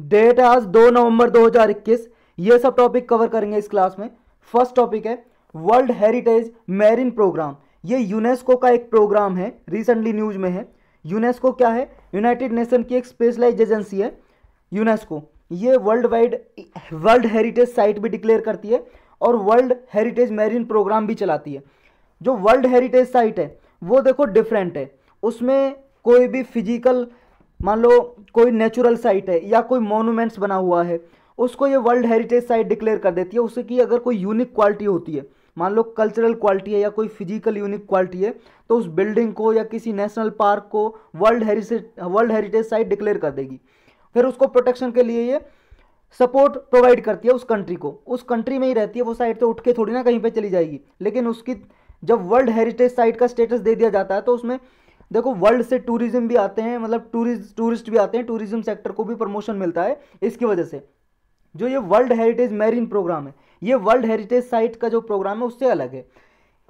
date है आज दो नवंबर 2021 ये सब टॉपिक कवर करेंगे इस क्लास में फर्स्ट टॉपिक है वर्ल्ड हेरिटेज मैरिन प्रोग्राम ये यूनेस्को का एक प्रोग्राम है रिसेंटली न्यूज में है यूनेस्को क्या है यूनाइटेड नेशन की एक स्पेशलाइज एजेंसी है यूनेस्को ये world wide world heritage site भी डिक्लेयर करती है और वर्ल्ड हेरिटेज मैरिन प्रोग्राम भी चलाती है जो वर्ल्ड हेरिटेज साइट है वो देखो डिफरेंट है उसमें कोई भी फिजिकल मान लो कोई नेचुरल साइट है या कोई मोनूमेंट्स बना हुआ है उसको ये वर्ल्ड हेरिटेज साइट डिक्लेयर कर देती है उसकी अगर कोई यूनिक क्वालिटी होती है मान लो कल्चरल क्वालिटी है या कोई फिजिकल यूनिक क्वालिटी है तो उस बिल्डिंग को या किसी नेशनल पार्क को world heritage world heritage site declare कर देगी फिर उसको प्रोटेक्शन के लिए ये सपोर्ट प्रोवाइड करती है उस कंट्री को उस कंट्री में ही रहती है वो साइट तो उठ के थोड़ी ना कहीं पर चली जाएगी लेकिन उसकी जब वर्ल्ड हेरिटेज साइट का स्टेटस दे दिया जाता है तो उसमें देखो वर्ल्ड से टूरिज्म भी आते हैं मतलब टूरिस्ट टूरिस्ट भी आते हैं टूरिज्म सेक्टर को भी प्रमोशन मिलता है इसकी वजह से जो ये वर्ल्ड हेरिटेज मैरिन प्रोग्राम है ये वर्ल्ड हेरिटेज साइट का जो प्रोग्राम है उससे अलग है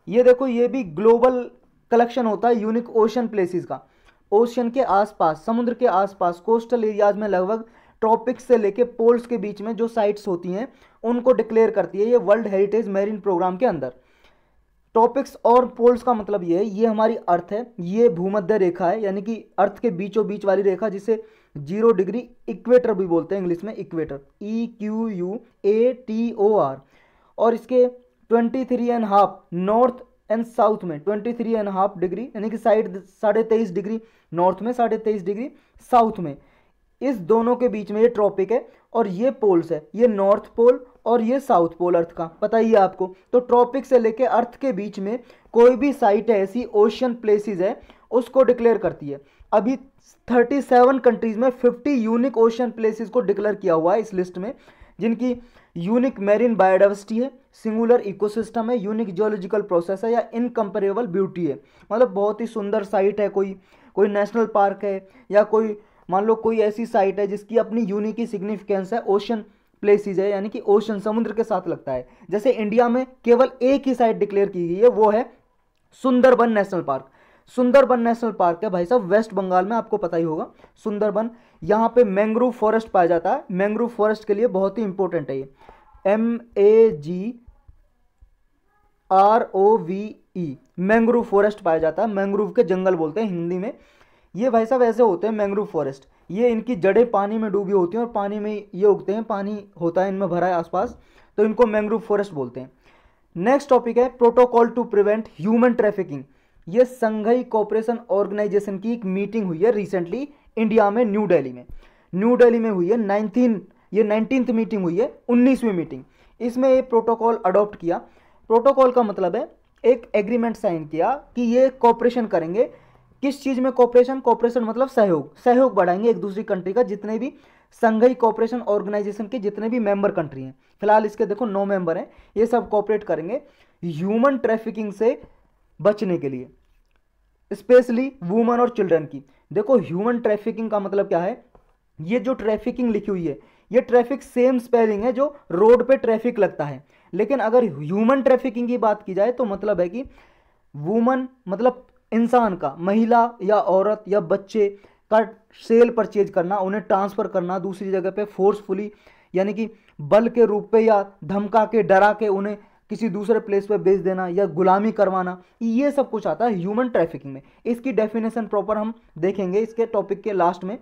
ये देखो ये भी ग्लोबल कलेक्शन होता है यूनिक ओशन प्लेसेस का ओशन के आसपास समुद्र के आसपास कोस्टल एरियाज में लगभग ट्रॉपिक्स से लेके पोल्स के बीच में जो साइट्स होती हैं उनको डिक्लेयर करती है ये वर्ल्ड हेरिटेज मैरिन प्रोग्राम के अंदर टॉपिक्स और पोल्स का मतलब ये है ये हमारी अर्थ है ये भूमध्य रेखा है यानी कि अर्थ के बीचों बीच वाली रेखा जिसे जीरो डिग्री इक्वेटर भी बोलते हैं इंग्लिश में equator E Q U A T O R और इसके twenty three and half north and south में twenty three and half degree यानी कि साइड साढ़े तेईस डिग्री नॉर्थ में साढ़े तेईस डिग्री साउथ में इस दोनों के बीच में ये ट्रॉपिक है और ये पोल्स है ये नॉर्थ पोल और ये साउथ पोल अर्थ का पता ही है आपको तो ट्रॉपिक से लेके अर्थ के बीच में कोई भी साइट है ऐसी ओशियन प्लेसेस है उसको डिक्लेयर करती है अभी 37 कंट्रीज में 50 यूनिक ओशियन प्लेसेस को डिक्लेयर किया हुआ है इस लिस्ट में जिनकी यूनिक मेरीन बायोडाइवर्सिटी है सिंगुलर इकोसिस्टम है यूनिक जियोलॉजिकल प्रोसेस है या इनकम्पेरेबल ब्यूटी है मतलब बहुत ही सुंदर साइट है कोई कोई नेशनल पार्क है या कोई मान लो कोई ऐसी साइट है जिसकी अपनी यूनिक ही सिग्निफिकेंस है ओशन प्लेसिज है यानी कि ओशन समुद्र के साथ लगता है जैसे इंडिया में केवल एक ही साइड डिक्लेयर की गई है वो है Sundarban national park Sundarban national park है भाई साहब वेस्ट बंगाल में आपको पता ही होगा सुंदरबन यहाँ पे मैंग्रोव फॉरेस्ट पाया जाता है मैंग्रोव फॉरेस्ट के लिए बहुत ही इंपॉर्टेंट है ये M A G R O V E mangrove forest पाया जाता है मैंग्रोव के जंगल बोलते हैं हिंदी में ये भाई साहब ऐसे होते हैं मैंग्रोव फॉरेस्ट ये इनकी जड़ें पानी में डूबी होती हैं और पानी में ये उगते हैं पानी होता है इनमें भरा है आसपास तो इनको मैंग्रोव फॉरेस्ट बोलते हैं नेक्स्ट टॉपिक है protocol to prevent human trafficking ये संघई कॉपरेशन ऑर्गेनाइजेशन की एक मीटिंग हुई है रिसेंटली इंडिया में न्यू डेली में न्यू डेली में हुई है नाइनटीन ये नाइनटीन मीटिंग हुई है उन्नीसवीं मीटिंग इसमें ये प्रोटोकॉल अडॉप्ट किया प्रोटोकॉल का मतलब है एक एग्रीमेंट साइन किया कि ये कॉपरेशन करेंगे किस चीज़ में कॉपरेशन कॉपरेशन मतलब सहयोग सहयोग बढ़ाएंगे एक दूसरी कंट्री का जितने भी संघई कॉपरेशन ऑर्गेनाइजेशन के जितने भी मेंबर कंट्री हैं फिलहाल इसके देखो नौ मेंबर हैं ये सब कॉपरेट करेंगे ह्यूमन ट्रैफिकिंग से बचने के लिए स्पेशली वुमन और चिल्ड्रन की देखो ह्यूमन ट्रैफिकिंग का मतलब क्या है ये जो ट्रैफिकिंग लिखी हुई है ये ट्रैफिक सेम स्पेलिंग है जो रोड पे ट्रैफिक लगता है लेकिन अगर ह्यूमन ट्रैफिकिंग की बात की जाए तो मतलब है कि वुमन मतलब इंसान का महिला या औरत या बच्चे का सेल परचेज करना उन्हें ट्रांसफ़र करना दूसरी जगह पे फोर्सफुली यानी कि बल के रूप पे या धमका के डरा के उन्हें किसी दूसरे प्लेस पे बेच देना या गुलामी करवाना ये सब कुछ आता है ह्यूमन ट्रैफिकिंग में इसकी डेफिनेशन प्रॉपर हम देखेंगे इसके टॉपिक के लास्ट में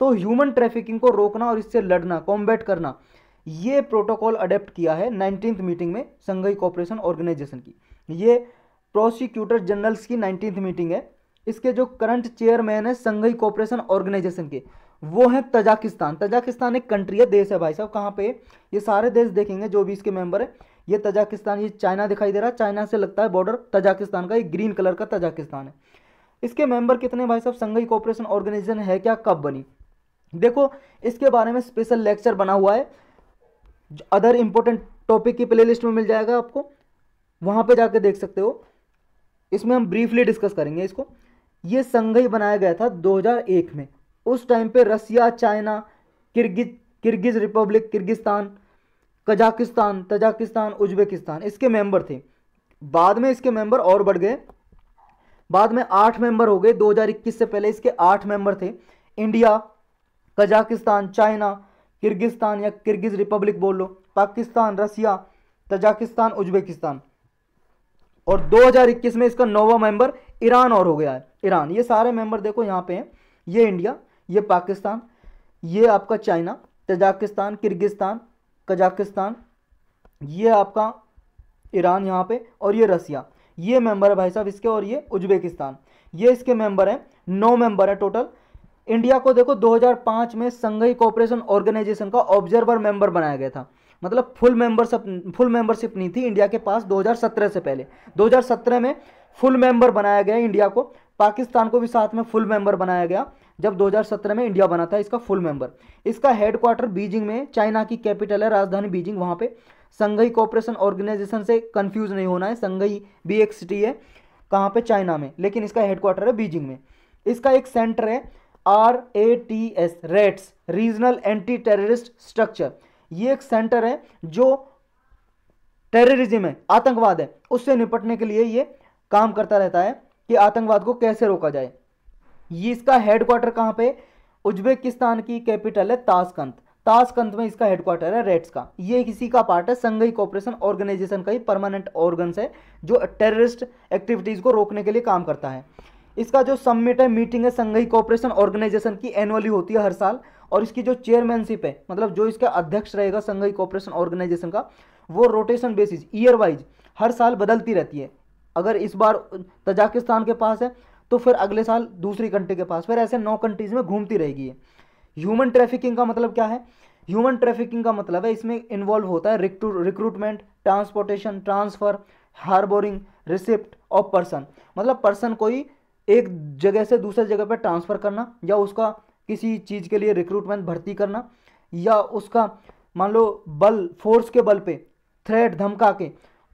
तो ह्यूमन ट्रैफिकिंग को रोकना और इससे लड़ना कॉम्बैट करना ये प्रोटोकॉल अडेप्ट किया है नाइनटीन मीटिंग में संघई कॉपरेशन ऑर्गेनाइजेशन की ये प्रोसिक्यूटर जनरल्स की नाइनटीन मीटिंग है इसके जो करंट चेयरमैन है संघई कॉपरेशन ऑर्गेनाइजेशन के वो है तजाकिस्तान तजाकिस्तान एक कंट्री है देश है भाई साहब कहाँ पे ये सारे देश देखेंगे जो भी इसके मेंबर है ये तजाकिस्तान ये चाइना दिखाई दे रहा है चाइना से लगता है बॉर्डर तजाकिस्तान का ये ग्रीन कलर का तजाकिस्तान है इसके मेंबर कितने भाई साहब संघई कॉपरेशन ऑर्गेनाइजेशन है क्या कब बनी देखो इसके बारे में स्पेशल लेक्चर बना हुआ है अदर इंपॉर्टेंट टॉपिक की प्ले में मिल जाएगा आपको वहाँ पर जाके देख सकते हो इसमें हम ब्रीफली डिस्कस करेंगे इसको ये संघ ही बनाया गया था 2001 में उस टाइम पे Russia China Kyrgyz Kyrgyz Republic Kyrgyzstan Kazakhstan Tajikistan Uzbekistan इसके मेंबर थे बाद में इसके मेंबर और बढ़ गए बाद में आठ मेंबर हो गए 2021 से पहले इसके आठ मेंबर थे इंडिया कजाकिस्तान चाइना किर्गिस्तान या किर्गिज रिपब्लिक बोल लो पाकिस्तान रसिया तजाकिस्तान उज्बेकिस्तान और 2021 में इसका नौवा मेंबर ईरान और हो गया है ईरान ये सारे मेंबर देखो यहाँ पे हैं ये इंडिया ये पाकिस्तान ये आपका चाइना तजाकिस्तान किर्गिस्तान कजाकिस्तान ये आपका ईरान यहाँ पे और ये रसिया ये मेंबर है भाई साहब इसके और ये उज्बेकिस्तान ये इसके मेंबर हैं नौ मेंबर हैं टोटल इंडिया को देखो 2005 में संघई कोऑपरेशन ऑर्गेनाइजेशन का ऑब्जर्वर मेंबर बनाया गया था मतलब फुल मेंबरशिप फुल मेंबरशिप नहीं थी इंडिया के पास 2017 से पहले 2017 में फुल मेंबर बनाया गया इंडिया को पाकिस्तान को भी साथ में फुल मेंबर बनाया गया जब 2017 में इंडिया बना था इसका फुल मेंबर इसका हेडक्वार्टर बीजिंग में चाइना की कैपिटल है राजधानी बीजिंग वहाँ पर संघई कॉपरेशन ऑर्गेनाइजेशन से कन्फ्यूज नहीं होना है संघई बी एक सिटी है कहाँ पर चाइना में लेकिन इसका हेडक्वार्टर है बीजिंग में इसका एक सेंटर है R A T S RATS regional anti terrorist structure ये एक सेंटर है जो टेररिज्म है आतंकवाद है उससे निपटने के लिए ये काम करता रहता है कि आतंकवाद को कैसे रोका जाए ये इसका हेडक्वार्टर कहाँ पे उज्बेकिस्तान की कैपिटल है ताशकंद ताशकंद में इसका हेडक्वार्टर है रेड्स का ये किसी का पार्ट है संघई कॉपरेशन ऑर्गेनाइजेशन का ही परमानेंट ऑर्गन है जो टेररिस्ट एक्टिविटीज़ को रोकने के लिए काम करता है इसका जो सम्मिट है मीटिंग है संघई कॉपरेशन ऑर्गेनाइजेशन की एनुअली होती है हर साल और इसकी जो चेयरमैनशिप है मतलब जो इसका अध्यक्ष रहेगा संघई कॉपरेशन ऑर्गेनाइजेशन का वो रोटेशन बेसिस ईयर वाइज हर साल बदलती रहती है अगर इस बार तजाकिस्तान के पास है तो फिर अगले साल दूसरी कंट्री के पास फिर ऐसे नौ कंट्रीज में घूमती रहेगी ह्यूमन ट्रैफिकिंग का मतलब क्या है ह्यूमन ट्रैफिकिंग का मतलब है इसमें इन्वॉल्व होता है recruitment transportation transfer harbouring receipt और पर्सन मतलब पर्सन कोई एक जगह से दूसरे जगह पर ट्रांसफ़र करना या उसका किसी चीज़ के लिए रिक्रूटमेंट भर्ती करना या उसका मान लो बल फोर्स के बल पे थ्रेट धमका के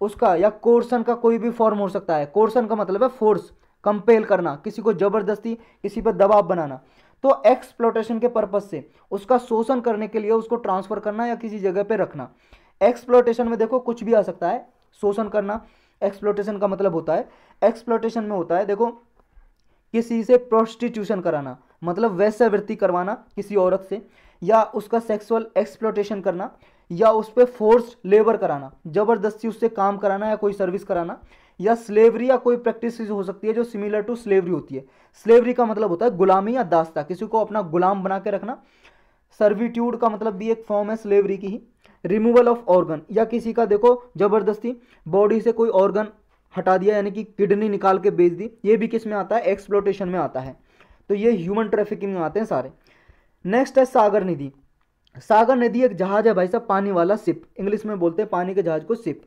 उसका या कोर्सन का कोई भी फॉर्म हो सकता है कोर्सन का मतलब है फोर्स कंपेल करना किसी को ज़बरदस्ती किसी पर दबाव बनाना तो एक्सप्लोटेशन के पर्पज़ से उसका शोषण करने के लिए उसको ट्रांसफ़र करना या किसी जगह पर रखना एक्सप्लोटेशन में देखो कुछ भी आ सकता है शोषण करना एक्सप्लोटेशन का मतलब होता है एक्सप्लोटेशन में होता है देखो किसी से प्रोस्टिट्यूशन कराना मतलब वैश्यवृत्ति करवाना किसी औरत से या उसका सेक्सुअल एक्सप्लोटेशन करना या उस पर फोर्स लेबर कराना जबरदस्ती उससे काम कराना या कोई सर्विस कराना या स्लेवरी या कोई प्रैक्टिस हो सकती है जो सिमिलर टू स्लेवरी होती है स्लेवरी का मतलब होता है गुलामी या दास्ता किसी को अपना गुलाम बना के रखना सर्विट्यूड का मतलब भी एक फॉर्म है स्लेवरी की ही रिमूवल ऑफ ऑर्गन या किसी का देखो जबरदस्ती बॉडी से कोई ऑर्गन हटा दिया यानी कि किडनी निकाल के बेच दी ये भी किस में आता है एक्सप्लोटेशन में आता है तो ये ह्यूमन ट्रैफिकिंग में आते हैं सारे नेक्स्ट है सागर निधि सागर नदी एक जहाज है भाई साहब पानी वाला सिप इंग्लिश में बोलते हैं पानी के जहाज को सिप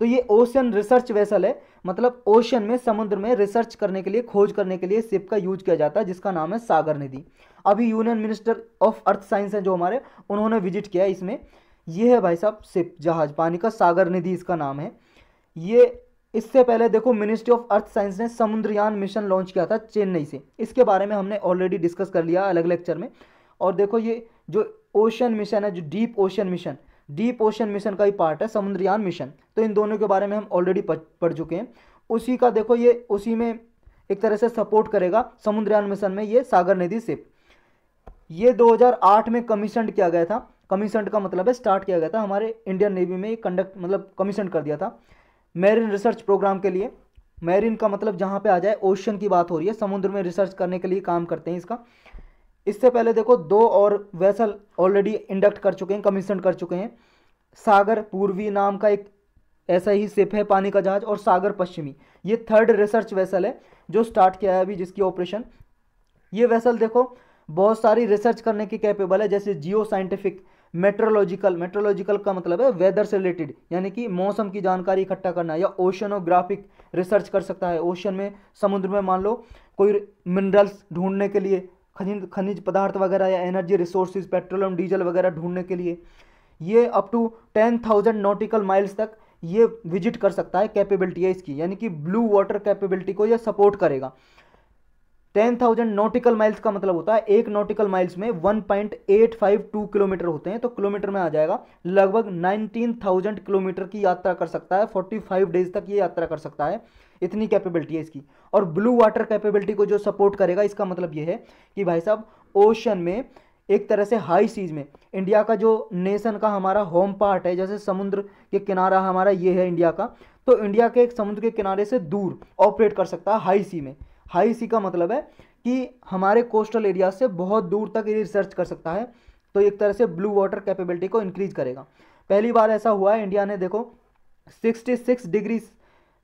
तो ये ओशन रिसर्च वेसल है मतलब ओशन में समुद्र में रिसर्च करने के लिए खोज करने के लिए सिप का यूज किया जाता है जिसका नाम है सागर निधि अभी union minister of earth science हैं जो हमारे उन्होंने विजिट किया है इसमें ये है भाई साहब सिप जहाज पानी का सागर निधि इसका नाम है ये इससे पहले देखो मिनिस्ट्री ऑफ अर्थ साइंस ने समुद्रयान मिशन लॉन्च किया था चेन्नई से इसके बारे में हमने ऑलरेडी डिस्कस कर लिया अलग लेक्चर में और देखो ये जो ओशन मिशन है जो deep ocean mission deep ocean mission का ही पार्ट है समुद्रयान मिशन तो इन दोनों के बारे में हम ऑलरेडी पढ़ चुके हैं उसी का देखो ये उसी में एक तरह से सपोर्ट करेगा समुद्रयान मिशन में ये सागर नदी सिप ये 2008 में कमीशन किया गया था कमीशन का मतलब है स्टार्ट किया गया था हमारे इंडियन नेवी में कंडक्ट मतलब कमीशन कर दिया था मैरिन रिसर्च प्रोग्राम के लिए मैरिन का मतलब जहाँ पे आ जाए ओशन की बात हो रही है समुद्र में रिसर्च करने के लिए काम करते हैं इसका इससे पहले देखो दो और वैसल ऑलरेडी इंडक्ट कर चुके हैं कमीशन कर चुके हैं सागर पूर्वी नाम का एक ऐसा ही सिप है पानी का जहाज और सागर पश्चिमी ये थर्ड रिसर्च वैसल है जो स्टार्ट किया है अभी जिसकी ऑपरेशन ये वैसल देखो बहुत सारी रिसर्च करने की कैपेबल है जैसे जियो साइंटिफिक मेट्रोलॉजिकल मेट्रोलॉजिकल का मतलब है वेदर से रिलेटेड यानी कि मौसम की जानकारी इकट्ठा करना या ओशनोग्राफिक रिसर्च कर सकता है ओशन में समुद्र में मान लो कोई मिनरल्स ढूंढने के लिए खनिज खनिज पदार्थ वगैरह या एनर्जी रिसोर्सेज पेट्रोलियम डीजल वगैरह ढूंढने के लिए ये up to ten thousand nautical miles तक ये विजिट कर सकता है कैपेबिलिटी है इसकी यानी कि ब्लू वाटर कैपेबिलिटी को यह सपोर्ट करेगा टेन थाउजेंड नोटिकल माइल्स का मतलब होता है एक नोटिकल माइल्स में one point eight five two kilometre होते हैं तो किलोमीटर में आ जाएगा लगभग नाइनटीन थाउजेंड किलोमीटर की यात्रा कर सकता है फोर्टी फाइव डेज तक ये यात्रा कर सकता है इतनी कैपेबिलिटी है इसकी और ब्लू वाटर कैपेबिलिटी को जो सपोर्ट करेगा इसका मतलब ये है कि भाई साहब ओशन में एक तरह से हाई सीज में इंडिया का जो नेशन का हमारा होम पार्ट है जैसे समुद्र के किनारा हमारा ये है इंडिया का तो इंडिया के एक समुद्र के किनारे से दूर ऑपरेट कर सकता है हाई सी में हाई सी का मतलब है कि हमारे कोस्टल एरिया से बहुत दूर तक ये रिसर्च कर सकता है तो एक तरह से ब्लू वाटर कैपेबिलिटी को इंक्रीज करेगा पहली बार ऐसा हुआ है इंडिया ने देखो 66 डिग्री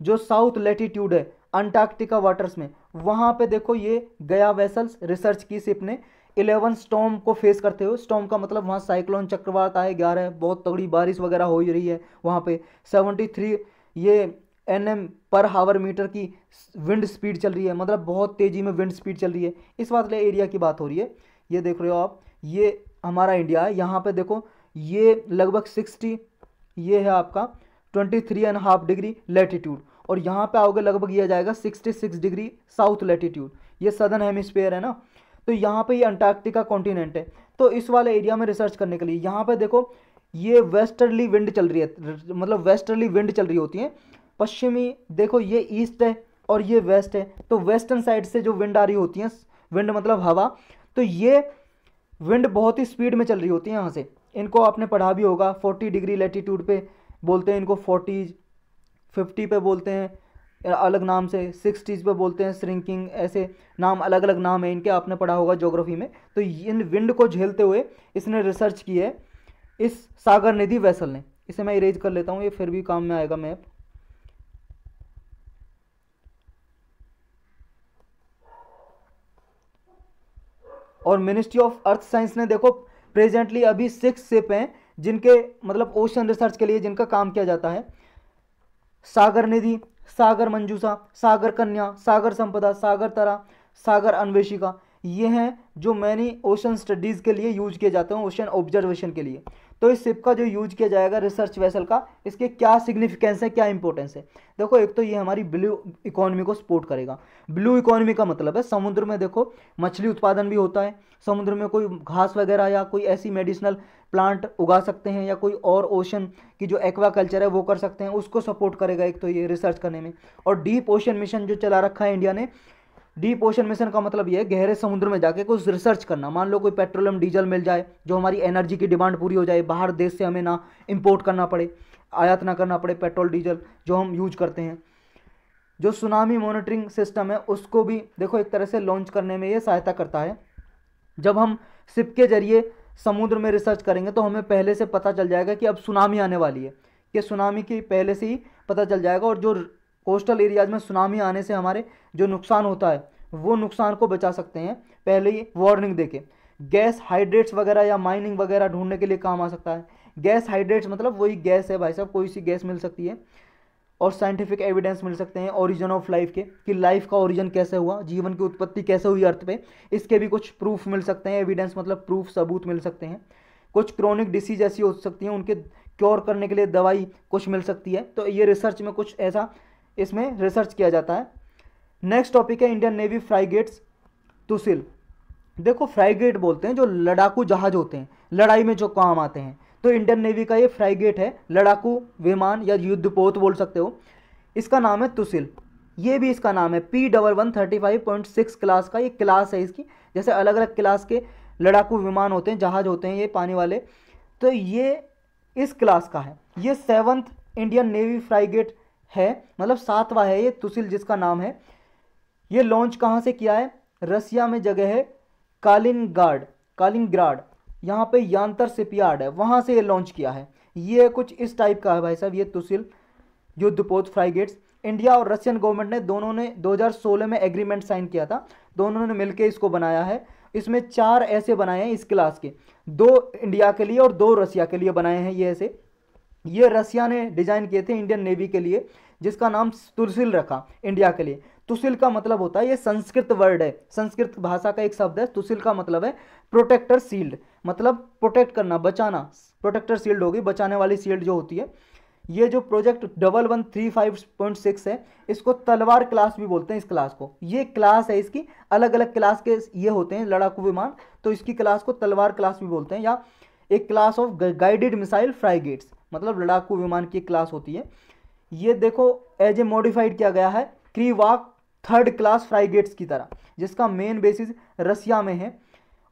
जो साउथ लेटीट्यूड है अंटार्कटिका वाटर्स में वहाँ पे देखो ये गया वेसल्स रिसर्च की सिप ने इलेवन स्टॉम को फेस करते हुए स्टॉम का मतलब वहाँ साइक्लोन चक्रवात आए ग्यारह बहुत तगड़ी बारिश वगैरह हो ही रही है वहाँ पे सेवेंटी थ्री ये N M per hour metre की विंड स्पीड चल रही है मतलब बहुत तेज़ी में विंड स्पीड चल रही है इस वाले एरिया की बात हो रही है ये देख रहे हो आप ये हमारा इंडिया है यहाँ पे देखो ये लगभग सिक्सटी ये है आपका twenty three and half degree latitude और यहाँ पे आओगे लगभग यह जाएगा sixty six degree south latitude ये सदर्न हेमिस्फेयर है ना तो यहाँ पर ये अंटार्क्टिका कॉन्टिनेंट है तो इस वाले एरिया में रिसर्च करने के लिए यहाँ पर देखो ये वेस्टर्ली विंड चल रही है मतलब वेस्टर्ली विंड चल रही होती है पश्चिमी देखो ये ईस्ट है और ये वेस्ट है तो वेस्टर्न साइड से जो विंड आ रही होती है विंड मतलब हवा तो ये विंड बहुत ही स्पीड में चल रही होती है यहाँ से इनको आपने पढ़ा भी होगा फोर्टी डिग्री लेटीट्यूड पे बोलते हैं इनको फोर्टीज फिफ्टी पे बोलते हैं अलग नाम से सिक्सटीज़ पे बोलते हैं श्रिंकिंग ऐसे नाम अलग अलग नाम है इनके आपने पढ़ा होगा ज्योग्राफी में तो इन विंड को झेलते हुए इसने रिसर्च की है इस सागर निधि वैसल ने इसे मैं इरेज कर लेता हूँ ये फिर भी काम में आएगा मैप और मिनिस्ट्री ऑफ अर्थ साइंस ने देखो प्रेजेंटली अभी सिक्स सिप हैं जिनके मतलब ओशन रिसर्च के लिए जिनका काम किया जाता है सागर निधि सागर मंजूसा सागर कन्या सागर संपदा सागर तरा सागर अन्वेषिका ये हैं जो मैनी ओशन स्टडीज़ के लिए यूज किए जाते हैं ओशन ऑब्जर्वेशन के लिए तो इस शिप का जो यूज किया जाएगा रिसर्च वेसल का इसके क्या सिग्निफिकेंस है क्या इंपॉर्टेंस है देखो एक तो ये हमारी ब्लू इकोनॉमी को सपोर्ट करेगा ब्लू इकोनॉमी का मतलब है समुद्र में देखो मछली उत्पादन भी होता है समुद्र में कोई घास वगैरह या कोई ऐसी मेडिसिनल प्लांट उगा सकते हैं या कोई और ओशन की जो एक्वा कल्चर है वो कर सकते हैं उसको सपोर्ट करेगा एक तो ये रिसर्च करने में और डीप ओशन मिशन जो चला रखा है इंडिया ने डीप ओशन मिशन का मतलब ये है गहरे समुद्र में जाके कुछ रिसर्च करना मान लो कोई पेट्रोलियम डीजल मिल जाए जो हमारी एनर्जी की डिमांड पूरी हो जाए बाहर देश से हमें ना इम्पोर्ट करना पड़े आयात ना करना पड़े पेट्रोल डीजल जो हम यूज करते हैं जो सुनामी मॉनिटरिंग सिस्टम है उसको भी देखो एक तरह से लॉन्च करने में ये सहायता करता है जब हम सिप के जरिए समुद्र में रिसर्च करेंगे तो हमें पहले से पता चल जाएगा कि अब सुनामी आने वाली है कि सुनामी की पहले से ही पता चल जाएगा और जो कोस्टल एरियाज में सुनामी आने से हमारे जो नुकसान होता है वो नुकसान को बचा सकते हैं पहले ही वार्निंग देके गैस हाइड्रेट्स वगैरह या माइनिंग वगैरह ढूंढने के लिए काम आ सकता है गैस हाइड्रेट्स मतलब वही गैस है भाई साहब कोई सी गैस मिल सकती है और साइंटिफिक एविडेंस मिल सकते हैं ओरिजिन ऑफ लाइफ के कि लाइफ का ओरिजिन कैसे हुआ जीवन की उत्पत्ति कैसे हुई अर्थ पे इसके भी कुछ प्रूफ मिल सकते हैं एविडेंस मतलब प्रूफ सबूत मिल सकते हैं कुछ क्रॉनिक डिसीज ऐसी हो सकती हैं उनके क्योर करने के लिए दवाई कुछ मिल सकती है तो ये रिसर्च में कुछ ऐसा इसमें रिसर्च किया जाता है नेक्स्ट टॉपिक है इंडियन नेवी फ्राइगेट्स तुसिल देखो फ्राइगेट बोलते हैं जो लड़ाकू जहाज होते हैं लड़ाई में जो काम आते हैं तो इंडियन नेवी का ये फ्राइगेट है लड़ाकू विमान या युद्धपोत बोल सकते हो इसका नाम है तुसिल ये भी इसका नाम है P double one thirty five point six class का ये क्लास है इसकी जैसे अलग अलग क्लास के लड़ाकू विमान होते हैं जहाज होते हैं ये पानी वाले तो ये इस क्लास का है ये सेवन्थ इंडियन नेवी फ्राइगेट है मतलब सातवा है ये तुसिल जिसका नाम है ये लॉन्च कहाँ से किया है रसिया में जगह है कालिनगार्ड कालिनग्राड यहाँ पे यांतर सिपियार्ड है वहाँ से ये लॉन्च किया है ये कुछ इस टाइप का है भाई साहब ये तुसिल युद्धपोत फ्राइगेट्स इंडिया और रशियन गवर्नमेंट ने दोनों ने 2016 में एग्रीमेंट साइन किया था दोनों ने मिलकर इसको बनाया है इसमें चार ऐसे बनाए हैं इस क्लास के दो इंडिया के लिए और दो रसिया के लिए बनाए हैं ये ऐसे ये रसिया ने डिजाइन किए थे इंडियन नेवी के लिए जिसका नाम तुरसिल रखा इंडिया के लिए तुसिल का मतलब होता है ये संस्कृत वर्ड है संस्कृत भाषा का एक शब्द है तुसिल का मतलब है प्रोटेक्टर सील्ड मतलब प्रोटेक्ट करना बचाना प्रोटेक्टर सील्ड होगी बचाने वाली सील्ड जो होती है ये जो project double one three five point six है इसको तलवार क्लास भी बोलते हैं इस क्लास को ये क्लास है इसकी अलग अलग क्लास के ये होते हैं लड़ाकू विमान तो इसकी क्लास को तलवार क्लास भी बोलते हैं या एक class of guided missile frigates मतलब लड़ाकू विमान की क्लास होती है ये देखो एज ए मॉडिफाइड किया गया है क्रीवाक थर्ड क्लास फ्राइगेट्स की तरह जिसका मेन बेसिस रसिया में है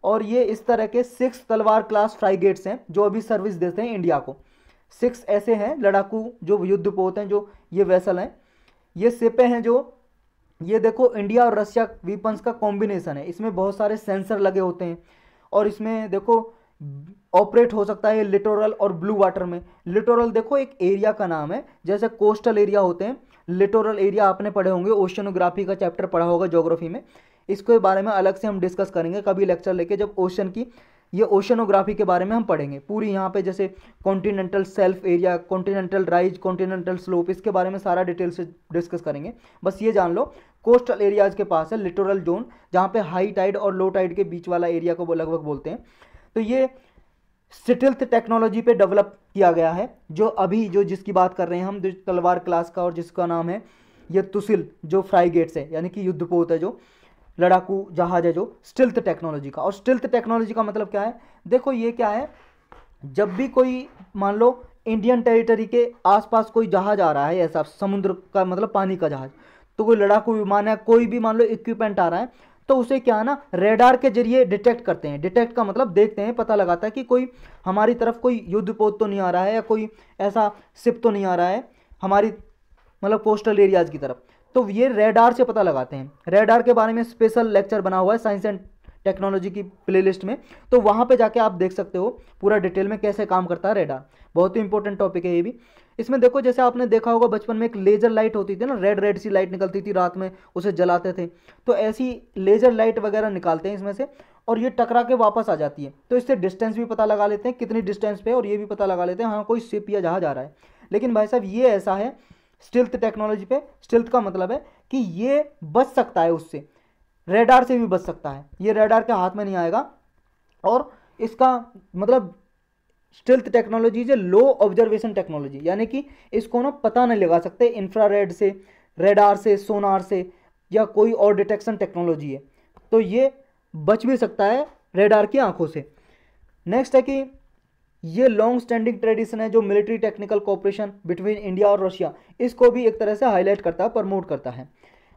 और ये इस तरह के सिक्स तलवार क्लास फ्राइगेट्स हैं जो अभी सर्विस देते हैं इंडिया को सिक्स ऐसे हैं लड़ाकू जो युद्ध पोत हैं जो ये वेसल हैं ये सिपे हैं जो ये देखो इंडिया और रसिया वीपन्स का कॉम्बिनेशन है इसमें बहुत सारे सेंसर लगे होते हैं और इसमें देखो ऑपरेट हो सकता है लिटोरल और ब्लू वाटर में लिटोरल देखो एक एरिया का नाम है जैसे कोस्टल एरिया होते हैं लिटोरल एरिया आपने पढ़े होंगे ओशनोग्राफी का चैप्टर पढ़ा होगा जोग्राफी में इसके बारे में अलग से हम डिस्कस करेंगे कभी लेक्चर लेके जब ओशन की ये ओशनोग्राफी के बारे में हम पढ़ेंगे पूरी यहाँ पे जैसे continental shelf area continental rise continental slope इसके बारे में सारा डिटेल से डिस्कस करेंगे बस ये जान लो कोस्टल एरियाज के पास है लिटोरल जोन जहाँ पे हाई टाइड और लो टाइड के बीच वाला एरिया को वो लगभग बोलते हैं तो ये स्टिल्थ टेक्नोलॉजी पे डेवलप किया गया है जो अभी जो जिसकी बात कर रहे हैं हम तलवार क्लास का और जिसका नाम है ये तुसिल जो गेट्स है यानी कि युद्धपोत है जो लड़ाकू जहाज है जो स्टिल्थ टेक्नोलॉजी का और स्टिल्थ टेक्नोलॉजी का मतलब क्या है देखो ये क्या है जब भी कोई मान लो इंडियन टेरिटरी के आसपास कोई जहाज़ आ रहा है ऐसा समुद्र का मतलब पानी का जहाज़ तो कोई लड़ाकू विमान है कोई भी मान लो इक्विपमेंट आ रहा है तो उसे क्या है ना रेडार के जरिए डिटेक्ट करते हैं डिटेक्ट का मतलब देखते हैं पता लगाता है कि कोई हमारी तरफ कोई युद्धपोत तो नहीं आ रहा है या कोई ऐसा सिप तो नहीं आ रहा है हमारी मतलब कोस्टल एरियाज की तरफ तो ये रेडार से पता लगाते हैं रेडार के बारे में स्पेशल लेक्चर बना हुआ है साइंस एंड टेक्नोलॉजी की प्लेलिस्ट में तो वहाँ पे जाके आप देख सकते हो पूरा डिटेल में कैसे काम करता है रेडार बहुत ही इंपॉर्टेंट टॉपिक है ये भी इसमें देखो जैसे आपने देखा होगा बचपन में एक लेजर लाइट होती थी ना रेड रेड सी लाइट निकलती थी रात में उसे जलाते थे तो ऐसी लेजर लाइट वगैरह निकालते हैं इसमें से और ये टकरा के वापस आ जाती है तो इससे डिस्टेंस भी पता लगा लेते हैं कितनी डिस्टेंस पे और ये भी पता लगा लेते हैं हाँ कोई सिप या जहाँ जा रहा है लेकिन भाई साहब ये ऐसा है स्टिल्थ टेक्नोलॉजी पे स्टिल्थ का मतलब है कि ये बच सकता है उससे रेडार से भी बच सकता है ये रेडार के हाथ में नहीं आएगा और इसका मतलब stealth technology is a low observation technology यानी कि इसको ना पता नहीं लगा सकते इंफ्रारेड से रेडार से सोनार से या कोई और डिटेक्शन टेक्नोलॉजी है तो ये बच भी सकता है रेडार की आंखों से नेक्स्ट है कि ये लॉन्ग स्टैंडिंग ट्रेडिशन है जो military technical cooperation between India और रशिया इसको भी एक तरह से हाईलाइट करता है प्रमोट करता है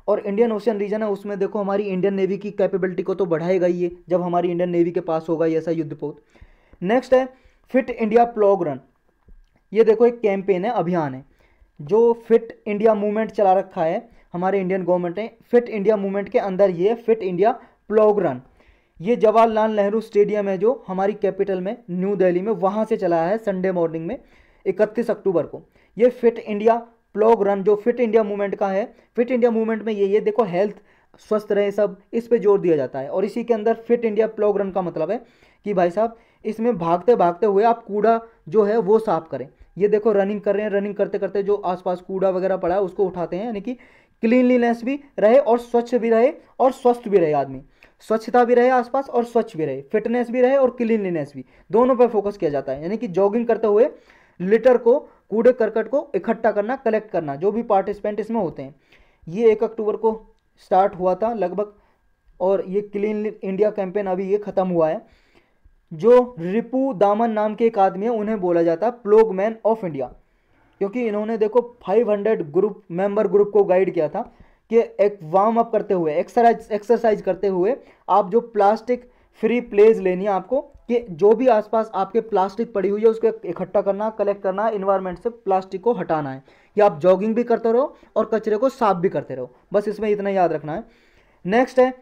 और इंडियन ओशियन रीजन है उसमें देखो हमारी इंडियन नेवी की कैपेबिलिटी को तो बढ़ाएगा ही है जब हमारी इंडियन नेवी के पास होगा ऐसा युद्धपोत नेक्स्ट है फिट इंडिया प्लॉग रन ये देखो एक कैंपेन है अभियान है जो फिट इंडिया मूवमेंट चला रखा है हमारे इंडियन गवर्नमेंट ने फिट इंडिया मूवमेंट के अंदर ये फिट इंडिया प्लॉग रन ये जवाहरलाल नेहरू स्टेडियम है जो हमारी कैपिटल में न्यू दिल्ली में वहाँ से चलाया है संडे मॉर्निंग में इकतीस अक्टूबर को ये फिट इंडिया प्लॉग रन जो फिट इंडिया मूवमेंट का है फिट इंडिया मूवमेंट में ये ये देखो हेल्थ स्वस्थ रहें सब इस पे जोर दिया जाता है और इसी के अंदर फिट इंडिया प्लॉग रन का मतलब है कि भाई साहब इसमें भागते भागते हुए आप कूड़ा जो है वो साफ करें ये देखो रनिंग कर रहे हैं रनिंग करते करते जो आसपास कूड़ा वगैरह पड़ा है उसको उठाते हैं यानी कि क्लीनलीनेस भी रहे और स्वच्छ भी रहे और स्वस्थ भी रहे आदमी स्वच्छता भी रहे आसपास और स्वच्छ भी रहे फिटनेस भी रहे और क्लीनलीनेस भी दोनों पर फोकस किया जाता है यानी कि जॉगिंग करते हुए लिटर को कूड़े करकट को इकट्ठा करना कलेक्ट करना जो भी पार्टिसिपेंट इसमें होते हैं ये एक अक्टूबर को स्टार्ट हुआ था लगभग और ये क्लीन इंडिया कैंपेन अभी ये ख़त्म हुआ है जो रिपू दामन नाम के एक आदमी है उन्हें बोला जाता है प्लोग मैन ऑफ इंडिया क्योंकि इन्होंने देखो 500 ग्रुप मेंबर ग्रुप को गाइड किया था कि एक वार्म अप करते हुए एक्सरसाइज एक्सरसाइज करते हुए आप जो प्लास्टिक फ्री प्लेज लेनी है आपको कि जो भी आसपास आपके प्लास्टिक पड़ी हुई है उसको इकट्ठा करना कलेक्ट करना है इन्वायरमेंट से प्लास्टिक को हटाना है या आप जॉगिंग भी करते रहो और कचरे को साफ भी करते रहो बस इसमें इतना याद रखना है नेक्स्ट है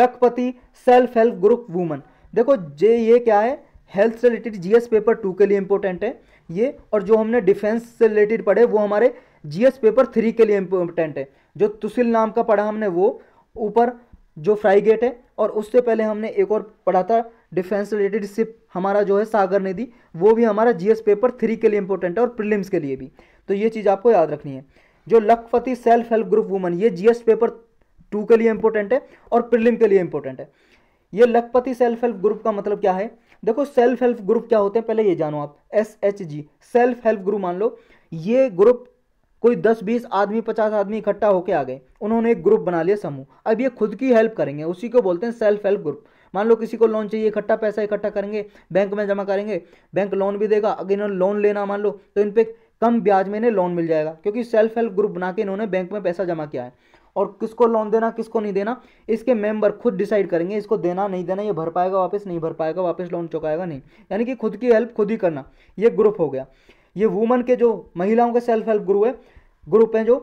लखपति सेल्फ हेल्प ग्रुप वूमन देखो जे ये क्या है हेल्थ से रिलेटेड जीएस पेपर टू के लिए इंपॉर्टेंट है ये और जो हमने डिफेंस से रिलेटेड पढ़े वो हमारे जीएस पेपर थ्री के लिए इंपॉर्टेंट है जो तुसिल नाम का पढ़ा हमने वो ऊपर जो फ्राई गेट है और उससे पहले हमने एक और पढ़ा था डिफेंस रिलेटेड शिप हमारा जो है सागर निधि वो भी हमारा जीएस पेपर थ्री के लिए इंपॉर्टेंट है और प्रिलिम्स के लिए भी तो ये चीज़ आपको याद रखनी है जो lakhpati self help group women ये जीएस पेपर टू के लिए इंपॉर्टेंट है और प्रिलिम के लिए इंपॉर्टेंट है ये लखपति सेल्फ हेल्प ग्रुप का मतलब क्या है देखो सेल्फ हेल्प ग्रुप क्या होते हैं पहले ये जानो आप S H G self help group मान लो ये ग्रुप कोई दस बीस आदमी पचास आदमी इकट्ठा होकर आ गए उन्होंने एक ग्रुप बना लिया समूह अब ये खुद की हेल्प करेंगे उसी को बोलते हैं सेल्फ हेल्प ग्रुप मान लो किसी को लोन चाहिए इकट्ठा पैसा इकट्ठा करेंगे बैंक में जमा करेंगे बैंक लोन भी देगा अगर इन्होंने लोन लेना मान लो तो इन पर कम ब्याज में इन्हें लोन मिल जाएगा क्योंकि सेल्फ हेल्प ग्रुप बना के इन्होंने बैंक में पैसा जमा किया है और किसको लोन देना किसको नहीं देना इसके मेंबर खुद डिसाइड करेंगे इसको देना नहीं देना ये भर पाएगा वापस नहीं भर पाएगा वापस लोन चुकाएगा नहीं यानी कि खुद की हेल्प खुद ही करना ये ग्रुप हो गया ये वुमन के जो महिलाओं के सेल्फ हेल्प ग्रुप है ग्रुप हैं जो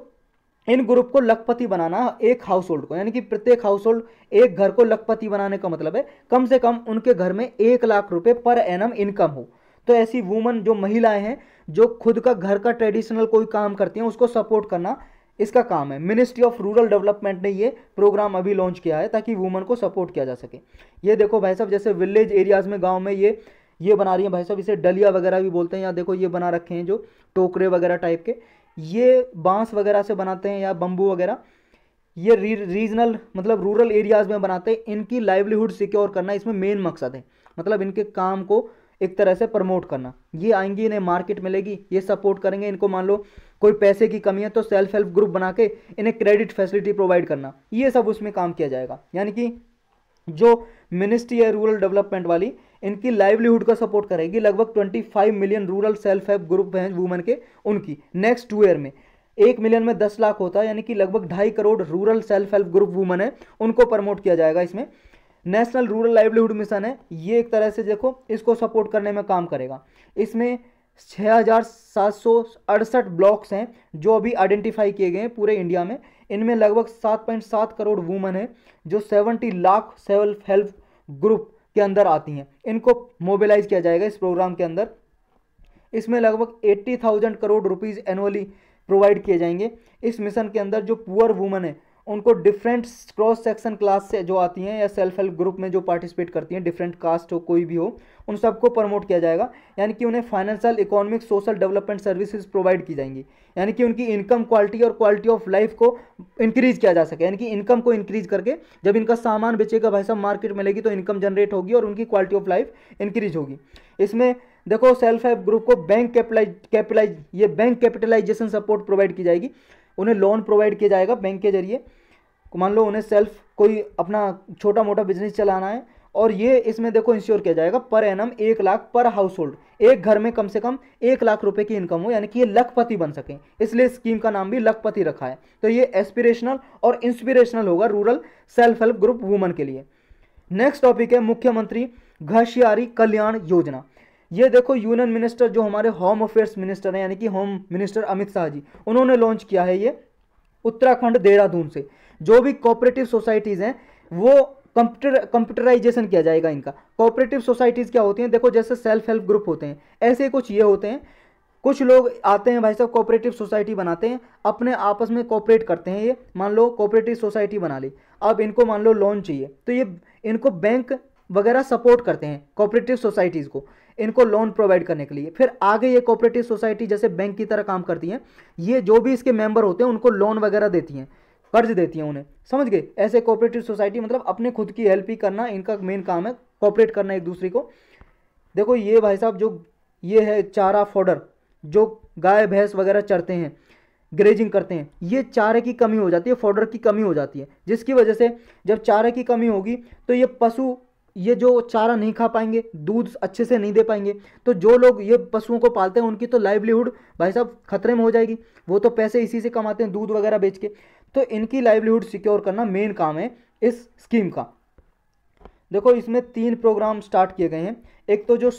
इन ग्रुप को लखपति बनाना एक हाउस होल्ड को यानी कि प्रत्येक हाउस होल्ड एक घर को लखपति बनाने का मतलब है कम से कम उनके घर में एक लाख रुपए पर एन इनकम हो तो ऐसी वुमन जो महिलाएं हैं जो खुद का घर का ट्रेडिशनल कोई काम करती हैं उसको सपोर्ट करना इसका काम है मिनिस्ट्री ऑफ रूरल डेवलपमेंट ने ये प्रोग्राम अभी लॉन्च किया है ताकि वुमन को सपोर्ट किया जा सके ये देखो भाई साहब जैसे विलेज एरियाज़ में गाँव में ये ये बना रही हैं भाई साहब इसे डलिया वगैरह भी बोलते हैं या देखो ये बना रखे हैं जो टोकरे वगैरह टाइप के ये बांस वगैरह से बनाते हैं या बम्बू वगैरह ये री, रीजनल मतलब रूरल एरियाज़ में बनाते हैं इनकी लाइवलीहुड सिक्योर करना इसमें मेन मकसद है मतलब इनके काम को एक तरह से प्रमोट करना ये आएंगी इन्हें मार्केट मिलेगी ये सपोर्ट करेंगे इनको मान लो कोई पैसे की कमी है तो सेल्फ हेल्प ग्रुप बना के इन्हें क्रेडिट फैसिलिटी प्रोवाइड करना ये सब उसमें काम किया जाएगा यानी कि जो मिनिस्ट्री है रूरल डेवलपमेंट वाली इनकी लाइवलीहुड का सपोर्ट करेगी लगभग 25 million rural self help group हैं वुमेन के उनकी नेक्स्ट टू ईयर में एक मिलियन में दस लाख होता है यानी कि लगभग ढाई crore rural self help group women है उनको प्रमोट किया जाएगा इसमें नेशनल रूरल लाइवलीहुड मिशन है ये एक तरह से देखो इसको सपोर्ट करने में काम करेगा इसमें छः हज़ार सात सौ अड़सठ ब्लॉक्स हैं जो अभी आइडेंटिफाई किए गए हैं पूरे इंडिया में इनमें लगभग सात पॉइंट सात करोड़ वुमेन हैं जो seventy lakh self help group के अंदर आती हैं इनको मोबिलाइज किया जाएगा इस प्रोग्राम के अंदर इसमें लगभग eighty thousand crore rupees annually provide किए जाएंगे इस मिशन के अंदर जो पुअर वुमेन है उनको डिफरेंट क्रॉस सेक्शन क्लास से जो आती हैं या सेल्फ हेल्प ग्रुप में जो पार्टिसिपेट करती हैं डिफरेंट कास्ट हो कोई भी हो उन सबको प्रमोट किया जाएगा यानी कि उन्हें financial economic social development services provide की जाएंगी यानी कि उनकी इनकम क्वालिटी और क्वालिटी ऑफ लाइफ को इंक्रीज किया जा सके यानी कि इनकम को इंक्रीज करके जब इनका सामान बेचेगा भाई साहब मार्केट में लेगी तो इनकम जनरेट होगी और उनकी क्वालिटी ऑफ लाइफ इंक्रीज होगी इसमें देखो सेल्फ हेल्प ग्रुप को बैंक कैपिटलाइज कैपिटलाइज ये बैंक कैपिटलाइजेशन सपोर्ट प्रोवाइड की जाएगी उन्हें लोन प्रोवाइड किया जाएगा बैंक के जरिए मान लो उन्हें सेल्फ कोई अपना छोटा मोटा बिजनेस चलाना है और ये इसमें देखो इंश्योर किया जाएगा पर एम एक लाख पर हाउस होल्ड एक घर में कम से कम एक लाख रुपए की इनकम हो यानी कि ये लखपति बन सकें इसलिए स्कीम का नाम भी लखपति रखा है तो ये एस्पिरेशनल और इंस्पिरेशनल होगा rural self help group woman के लिए नेक्स्ट टॉपिक है मुख्यमंत्री घशियारी कल्याण योजना ये देखो यूनियन मिनिस्टर जो हमारे होम अफेयर्स मिनिस्टर हैं यानी कि होम मिनिस्टर अमित शाह जी उन्होंने लॉन्च किया है ये उत्तराखंड देहरादून से जो भी कॉपरेटिव सोसाइटीज़ हैं वो कंप्यूटर कंप्यूटराइजेशन किया जाएगा इनका कोऑपरेटिव सोसाइटीज़ क्या होती हैं देखो जैसे सेल्फ हेल्प ग्रुप होते हैं ऐसे कुछ ये होते हैं कुछ लोग आते हैं भाई साहब कोऑपरेटिव सोसाइटी बनाते हैं अपने आपस में कॉपरेट करते हैं ये मान लो कॉपरेटिव सोसाइटी बना ली अब इनको मान लो लोन चाहिए तो ये इनको बैंक वगैरह सपोर्ट करते हैं कॉपरेटिव सोसाइटीज़ को इनको लोन प्रोवाइड करने के लिए फिर आगे ये कोऑपरेटिव सोसाइटी जैसे बैंक की तरह काम करती हैं ये जो भी इसके मेंबर होते हैं उनको लोन वगैरह देती हैं कर्ज देती हैं उन्हें समझ गए ऐसे कोऑपरेटिव सोसाइटी मतलब अपने खुद की हेल्प ही करना इनका मेन काम है कोऑपरेट करना एक दूसरे को देखो ये भाई साहब जो ये है चारा फोडर जो गाय भैंस वगैरह चरते हैं ग्रेजिंग करते हैं ये चारे की कमी हो जाती है फोडर की कमी हो जाती है जिसकी वजह से जब चारे की कमी होगी तो ये पशु ये जो चारा नहीं खा पाएंगे दूध अच्छे से नहीं दे पाएंगे तो जो लोग ये पशुओं को पालते हैं उनकी तो लाइवलीहुड भाई साहब खतरे में हो जाएगी वो तो पैसे इसी से कमाते हैं दूध वगैरह बेच के तो इनकी लाइवलीहुड सिक्योर करना मेन काम है इस स्कीम का देखो इसमें तीन प्रोग्राम स्टार्ट किए गए हैं एक तो जो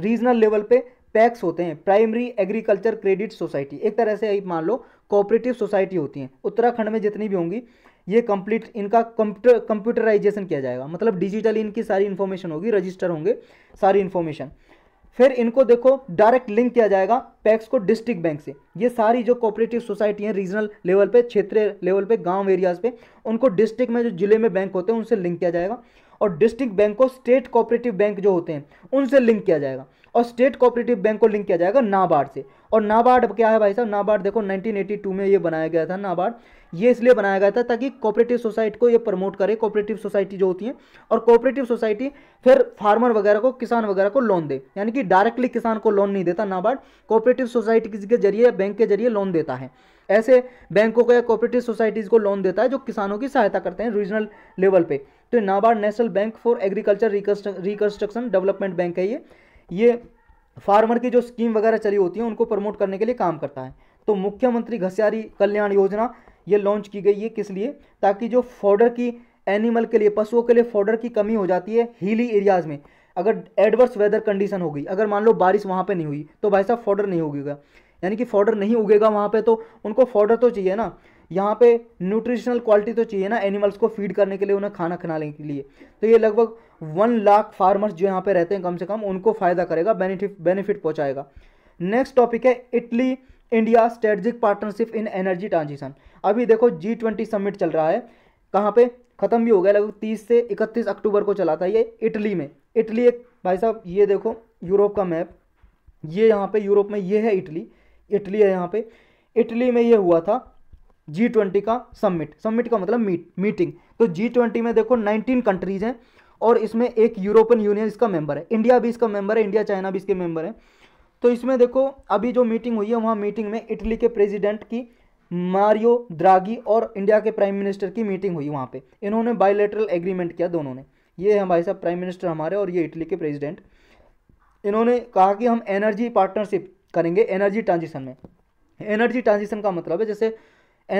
रीजनल लेवल पे पैक्स होते हैं प्राइमरी एग्रीकल्चर क्रेडिट सोसाइटी एक तरह से मान लो कोऑपरेटिव सोसाइटी होती हैं उत्तराखंड में जितनी भी होंगी ये कंप्लीट इनका कंप्यूटर कंप्यूटराइजेशन किया जाएगा मतलब डिजिटली इनकी सारी इन्फॉर्मेशन होगी रजिस्टर होंगे सारी इन्फॉर्मेशन फिर इनको देखो डायरेक्ट लिंक किया जाएगा पैक्स को डिस्ट्रिक्ट बैंक से ये सारी जो कोऑपरेटिव सोसाइटी हैं रीजनल लेवल पे क्षेत्रीय लेवल पे गांव एरियाज पे उनको डिस्ट्रिक्ट में जो जिले में बैंक होते हैं उनसे लिंक किया जाएगा और डिस्ट्रिक्ट बैंक को स्टेट कोऑपरेटिव बैंक जो होते हैं उनसे लिंक किया जाएगा और स्टेट कोऑपरेटिव बैंक को लिंक किया जाएगा नाबार्ड से और नाबार्ड क्या है भाई साहब नाबार्ड देखो 1982 में ये बनाया गया था नाबार्ड ये इसलिए बनाया गया था ताकि कोऑपरेटिव सोसाइटी को ये प्रमोट करे कोऑपरेटिव सोसाइटी जो होती है और कोऑपरेटिव सोसाइटी फिर फार्मर वगैरह को किसान वगैरह को लोन दे यानी कि डायरेक्टली किसान को लोन नहीं देता नाबार्ड कोऑपरेटिव सोसाइटी के जरिए बैंक के जरिए लोन देता है ऐसे बैंकों को या कोऑपरेटिव सोसाइटीज़ को लोन देता है जो किसानों की सहायता करते हैं रीजनल लेवल पर तो NABARD national bank for agriculture reconstruction development bank है ये ये फार्मर की जो स्कीम वगैरह चली होती है उनको प्रमोट करने के लिए काम करता है तो मुख्यमंत्री घसियारी कल्याण योजना ये लॉन्च की गई है किस लिए ताकि जो फॉर्डर की एनिमल के लिए पशुओं के लिए फॉर्डर की कमी हो जाती है हीली एरियाज़ में अगर एडवर्स वेदर कंडीशन हो गई अगर मान लो बारिश वहाँ पर नहीं हुई तो भाई साहब फॉर्डर नहीं उगेगा यानी कि फॉर्डर नहीं उगेगा वहाँ पर तो उनको फॉर्डर तो चाहिए ना यहाँ पे न्यूट्रिशनल क्वालिटी तो चाहिए ना एनिमल्स को फीड करने के लिए उन्हें खाना खिलाने के लिए तो ये लगभग वन लाख फार्मर्स जो यहाँ पे रहते हैं कम से कम उनको फ़ायदा करेगा बेनिफिट बेनिफिट पहुँचाएगा नेक्स्ट टॉपिक है Italy India strategic partnership in energy transition अभी देखो जी ट्वेंटी समिट चल रहा है कहाँ पे ख़त्म भी हो गया लगभग तीस से इकतीस अक्टूबर को चला था ये इटली में इटली एक भाई साहब ये देखो यूरोप का मैप ये यहाँ पे यूरोप में ये है इटली इटली है यहाँ पे इटली में ये हुआ था जी ट्वेंटी का समिट समिट का मतलब मीट मीटिंग तो जी ट्वेंटी में देखो नाइनटीन कंट्रीज़ हैं और इसमें एक यूरोपियन यूनियन इसका मेंबर है इंडिया भी इसका मेंबर है इंडिया चाइना भी इसके मेंबर है तो इसमें देखो अभी जो मीटिंग हुई है वहाँ मीटिंग में इटली के प्रेसिडेंट की मारियो द्रागी और इंडिया के प्राइम मिनिस्टर की मीटिंग हुई वहाँ पे इन्होंने बायोलेटरल एग्रीमेंट किया दोनों ने ये है भाई साहब प्राइम मिनिस्टर हमारे और ये इटली के प्रेजिडेंट इन्होंने कहा कि हम एनर्जी पार्टनरशिप करेंगे एनर्जी ट्रांजिशन में एनर्जी ट्रांजिशन का मतलब है जैसे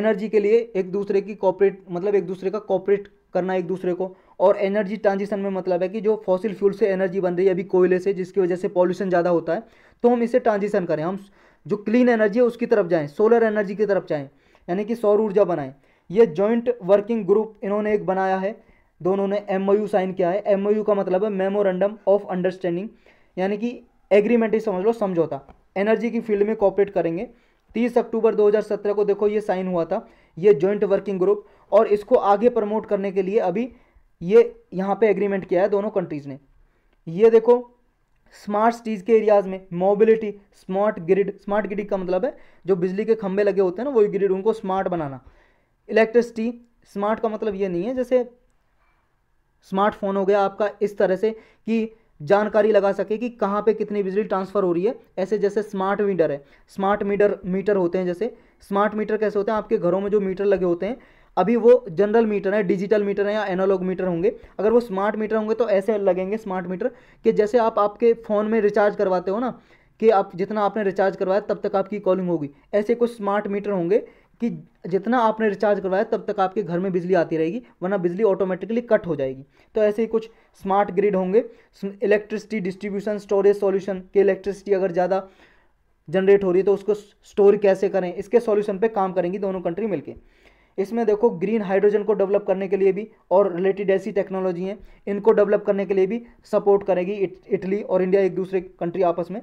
एनर्जी के लिए एक दूसरे की कॉपरेट मतलब एक दूसरे का कॉपरेट करना एक दूसरे को और एनर्जी ट्रांजिशन में मतलब है कि जो फॉसिल फ्यूल से एनर्जी बन रही है अभी कोयले से जिसकी वजह से पॉल्यूशन ज़्यादा होता है तो हम इसे ट्रांजिशन करें हम जो क्लीन एनर्जी है उसकी तरफ जाएँ सोलर एनर्जी की तरफ जाएँ यानी कि सौर ऊर्जा बनाएँ ये जॉइंट वर्किंग ग्रुप इन्होंने एक बनाया है दोनों ने एम साइन किया है एम का मतलब है मेमोरेंडम ऑफ अंडरस्टैंडिंग यानी कि एग्रीमेंट ही समझ लो समझौता एनर्जी की फील्ड में कॉपरेट करेंगे 30 अक्टूबर 2017 को देखो ये साइन हुआ था ये जॉइंट वर्किंग ग्रुप और इसको आगे प्रमोट करने के लिए अभी ये यहाँ पे एग्रीमेंट किया है दोनों कंट्रीज़ ने ये देखो स्मार्ट सिटीज़ के एरियाज़ में mobility smart grid smart grid का मतलब है जो बिजली के खंभे लगे होते हैं ना वही ग्रिड उनको स्मार्ट बनाना इलेक्ट्रिसिटी स्मार्ट का मतलब ये नहीं है जैसे स्मार्टफोन हो गया आपका इस तरह से कि जानकारी लगा सके कि कहाँ पे कितनी बिजली ट्रांसफ़र हो रही है ऐसे जैसे स्मार्ट मीटर है स्मार्ट मीटर मीटर होते हैं जैसे स्मार्ट मीटर कैसे होते हैं आपके घरों में जो मीटर लगे होते हैं अभी वो जनरल मीटर है डिजिटल मीटर है या एनालॉग मीटर होंगे अगर वो स्मार्ट मीटर होंगे तो ऐसे लगेंगे स्मार्ट मीटर कि जैसे आप आपके फ़ोन में रिचार्ज करवाते हो ना कि आप जितना आपने रिचार्ज करवाया तब तक आपकी कॉलिंग होगी ऐसे कुछ स्मार्ट मीटर होंगे कि जितना आपने रिचार्ज करवाया तब तक आपके घर में बिजली आती रहेगी वरना बिजली ऑटोमेटिकली कट हो जाएगी तो ऐसे ही कुछ स्मार्ट ग्रिड होंगे इलेक्ट्रिसिटी डिस्ट्रीब्यूशन स्टोरेज सॉल्यूशन के इलेक्ट्रिसिटी अगर ज़्यादा जनरेट हो रही है तो उसको स्टोर कैसे करें इसके सॉल्यूशन पे काम करेंगी दोनों कंट्री मिलके इसमें देखो ग्रीन हाइड्रोजन को डेवलप करने के लिए भी और रिलेटेड ऐसी टेक्नोलॉजी हैं इनको डेवलप करने के लिए भी सपोर्ट करेगी इट, इटली और इंडिया एक दूसरे कंट्री आपस में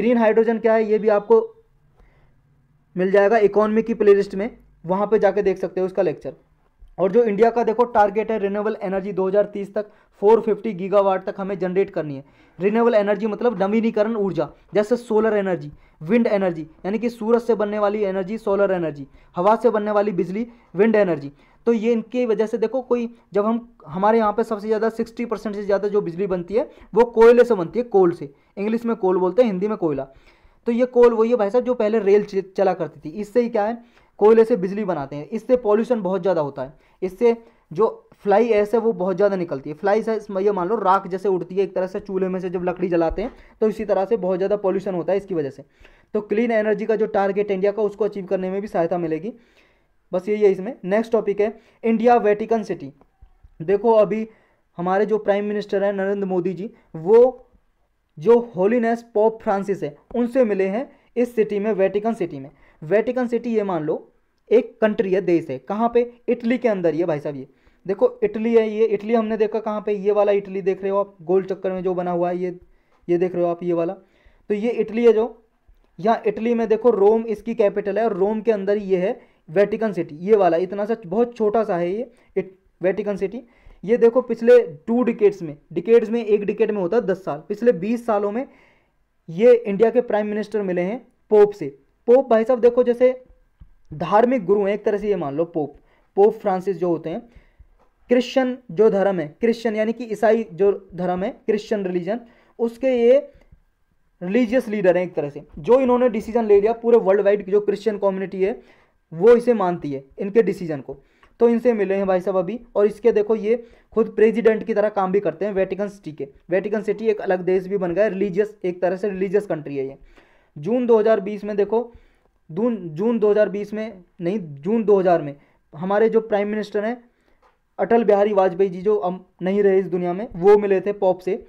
ग्रीन हाइड्रोजन क्या है ये भी आपको मिल जाएगा इकोनॉमी की प्ले में वहाँ पर जाके देख सकते हो उसका लेक्चर और जो इंडिया का देखो टारगेट है रिन्यूएबल एनर्जी 2030 तक 450 गीगावाट तक हमें जनरेट करनी है रिन्यूएबल एनर्जी मतलब नवीनीकरण ऊर्जा जैसे सोलर एनर्जी विंड एनर्जी यानी कि सूरज से बनने वाली एनर्जी सोलर एनर्जी हवा से बनने वाली बिजली विंड एनर्जी तो ये इनकी वजह से देखो कोई जब हम हमारे यहाँ पे सबसे ज़्यादा सिक्सटी परसेंट से ज़्यादा जो बिजली बनती है वो कोयले से बनती है कोल से इंग्लिश में कोल बोलते हैं हिंदी में कोयला तो ये कोल वही है भाई साहब जो पहले रेल चला करती थी इससे ही क्या है कोयले से बिजली बनाते हैं इससे पॉल्यूशन बहुत ज़्यादा होता है इससे जो फ्लाई ऐस है वो बहुत ज़्यादा निकलती है फ्लाई से ये मान लो राख जैसे उड़ती है एक तरह से चूल्हे में से जब लकड़ी जलाते हैं तो इसी तरह से बहुत ज़्यादा पॉल्यूशन होता है इसकी वजह से तो क्लीन एनर्जी का जो टारगेट इंडिया का उसको अचीव करने में भी सहायता मिलेगी बस यही है इसमें नेक्स्ट टॉपिक है इंडिया वेटिकन सिटी देखो अभी हमारे जो प्राइम मिनिस्टर हैं नरेंद्र मोदी जी वो जो होलीनेस पोप फ्रांसिस है उनसे मिले हैं इस सिटी में वेटिकन सिटी में वेटिकन सिटी ये मान लो एक कंट्री है देश है कहाँ पे इटली के अंदर ये भाई साहब ये देखो इटली है ये इटली हमने देखा कहाँ पे ये वाला इटली देख रहे हो आप गोल चक्कर में जो बना हुआ है ये ये देख रहे हो आप ये वाला तो ये इटली है जो यहाँ इटली में देखो रोम इसकी कैपिटल है और रोम के अंदर ये है वेटिकन सिटी ये वाला इतना सा बहुत छोटा सा है ये वेटिकन सिटी ये देखो पिछले टू डिकेट्स में डिकेट्स में एक डिकेट में होता है दस साल पिछले बीस सालों में ये इंडिया के प्राइम मिनिस्टर मिले हैं पोप से पोप भाई साहब देखो जैसे धार्मिक गुरु हैं एक तरह से ये मान लो पोप पोप फ्रांसिस जो होते हैं क्रिश्चियन जो धर्म है क्रिश्चियन यानी कि ईसाई जो धर्म है क्रिश्चियन रिलीजन उसके ये रिलीजियस लीडर हैं एक तरह से जो इन्होंने डिसीजन ले लिया पूरे वर्ल्ड वाइड जो क्रिश्चियन कम्युनिटी है वो इसे मानती है इनके डिसीजन को तो इनसे मिले हैं भाई साहब अभी और इसके देखो ये खुद प्रेसिडेंट की तरह काम भी करते हैं वेटिकन सिटी के वेटिकन सिटी एक अलग देश भी बन गया है रिलीजियस एक तरह से रिलीजियस कंट्री है ये जून 2020 में देखो जून जून 2020 में नहीं जून 2000 में हमारे जो प्राइम मिनिस्टर हैं अटल बिहारी वाजपेयी जी जो अब नहीं रहे इस दुनिया में वो मिले थे पॉप से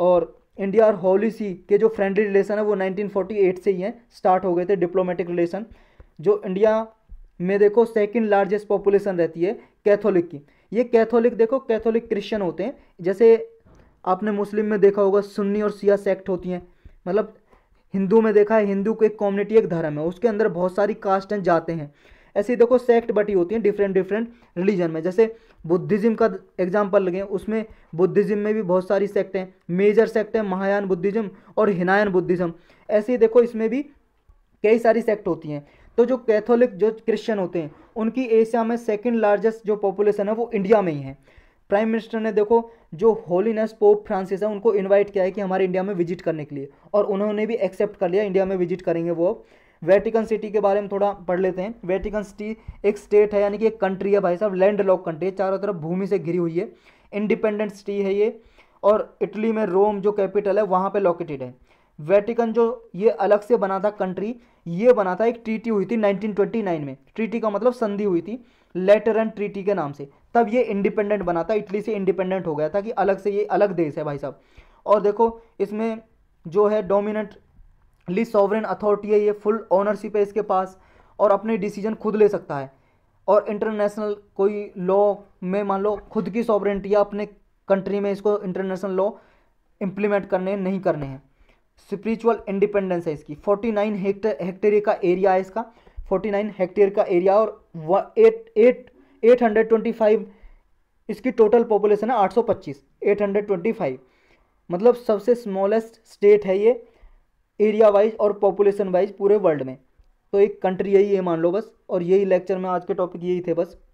और इंडिया और हॉलीसी के जो फ्रेंडली रिलेशन है वो 1948 से ही हैं स्टार्ट हो गए थे डिप्लोमेटिक रिलेशन जो इंडिया में देखो सेकेंड लार्जेस्ट पॉपुलेशन रहती है कैथोलिक की ये कैथोलिक देखो कैथोलिक क्रिश्चियन होते हैं जैसे आपने मुस्लिम में देखा होगा सुन्नी और सिया सेक्ट होती हैं मतलब हिंदू में देखा है हिंदू को एक कम्युनिटी एक धर्म है उसके अंदर बहुत सारी कास्ट हैं जाते हैं ऐसे ही देखो सेक्ट बटी होती हैं डिफरेंट डिफरेंट रिलीजन में जैसे बुद्धिज्म का एग्जाम्पल लगे उसमें बुद्धिज्म में भी बहुत सारी सेक्ट हैं मेजर सेक्ट है महायान बुद्धिज्म और हिनायन बुद्धिज्म ऐसे ही देखो इसमें भी कई सारी सेक्ट होती हैं तो जो कैथोलिक जो क्रिश्चियन होते हैं उनकी एशिया में सेकेंड लार्जेस्ट जो पॉपुलेशन है वो इंडिया में ही है प्राइम मिनिस्टर ने देखो जो होलीनेस पोप फ्रांसिस है उनको इनवाइट किया है कि हमारे इंडिया में विजिट करने के लिए और उन्होंने भी एक्सेप्ट कर लिया इंडिया में विजिट करेंगे वो वेटिकन सिटी के बारे में थोड़ा पढ़ लेते हैं वेटिकन सिटी एक स्टेट है यानी कि एक कंट्री है भाई साहब लैंड लॉक कंट्री है चारों तरफ भूमि से घिरी हुई है इंडिपेंडेंट सिटी है ये और इटली में रोम जो कैपिटल है वहाँ पर लोकेटेड है वेटिकन जो ये अलग से बना था कंट्री ये बना था एक ट्रीटी हुई थी 1929 में ट्रीटी का मतलब संधि हुई थी लेटरन ट्रीटी के नाम से तब ये इंडिपेंडेंट बना था इटली से इंडिपेंडेंट हो गया था कि अलग से ये अलग देश है भाई साहब और देखो इसमें जो है डोमिनेंट ली सॉवरेन अथॉरिटी है ये फुल ऑनरशिप है इसके पास और अपने डिसीजन खुद ले सकता है और इंटरनेशनल कोई लॉ में मान लो खुद की सॉवरेंटी या अपने कंट्री में इसको इंटरनेशनल लॉ इम्प्लीमेंट करने नहीं करने हैं स्पिरिचुअल इंडिपेंडेंस है इसकी 49 नाइन हेक्टेयर का एरिया है इसका 49 हेक्टेयर का एरिया और एट एट 825 इसकी टोटल पॉपुलेशन है 825 825 मतलब सबसे स्मॉलेस्ट स्टेट है ये एरिया वाइज और पॉपुलेशन वाइज पूरे वर्ल्ड में तो एक कंट्री यही है मान लो बस और यही लेक्चर में आज के टॉपिक यही थे बस